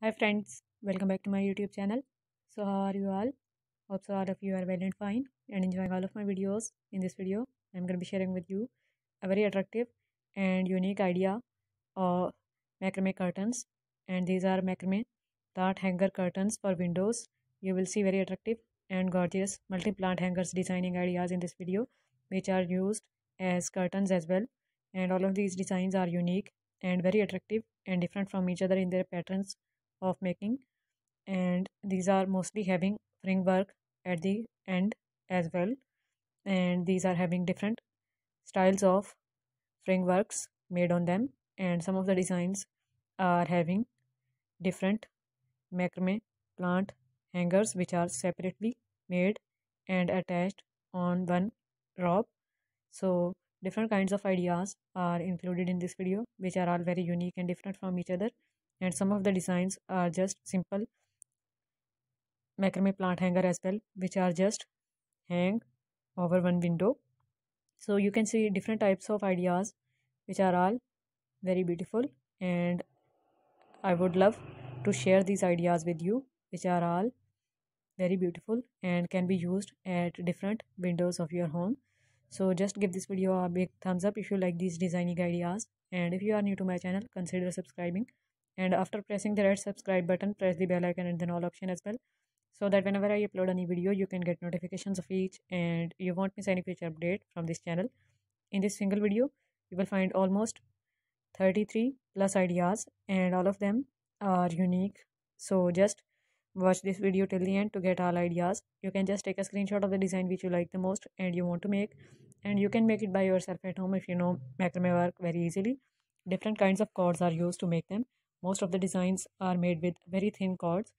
Hi friends, welcome back to my YouTube channel. So how are you all? Hope so all of you are well and fine and enjoying all of my videos. In this video, I'm going to be sharing with you a very attractive and unique idea of macrame curtains. And these are macrame dart hanger curtains for windows. You will see very attractive and gorgeous multi-plant hangers designing ideas in this video which are used as curtains as well. And all of these designs are unique and very attractive and different from each other in their patterns of making and these are mostly having frame work at the end as well and these are having different styles of frameworks works made on them and some of the designs are having different macrame plant hangers which are separately made and attached on one rope so different kinds of ideas are included in this video which are all very unique and different from each other and some of the designs are just simple macrame plant hanger as well which are just hang over one window so you can see different types of ideas which are all very beautiful and i would love to share these ideas with you which are all very beautiful and can be used at different windows of your home so just give this video a big thumbs up if you like these designing ideas and if you are new to my channel consider subscribing and after pressing the red subscribe button press the bell icon and then all option as well so that whenever i upload any video you can get notifications of each and you won't miss any future update from this channel in this single video you will find almost 33 plus ideas and all of them are unique so just watch this video till the end to get all ideas you can just take a screenshot of the design which you like the most and you want to make and you can make it by yourself at home if you know macrame work very easily different kinds of cords are used to make them most of the designs are made with very thin cords.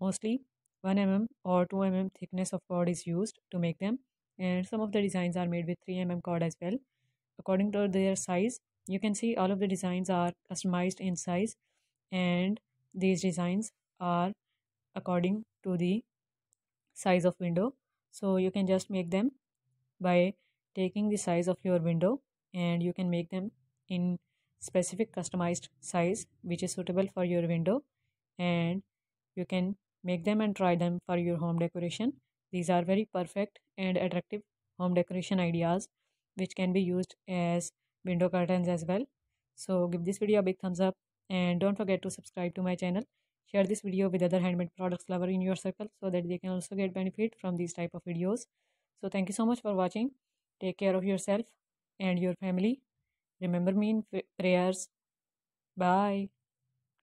Mostly 1 mm or 2 mm thickness of cord is used to make them and some of the designs are made with 3 mm cord as well. According to their size, you can see all of the designs are customized in size and these designs are according to the size of window. So you can just make them by taking the size of your window and you can make them in specific customized size which is suitable for your window and you can make them and try them for your home decoration these are very perfect and attractive home decoration ideas which can be used as window curtains as well so give this video a big thumbs up and don't forget to subscribe to my channel share this video with other handmade products lover in your circle so that they can also get benefit from these type of videos so thank you so much for watching take care of yourself and your family Remember me in prayers. Bye.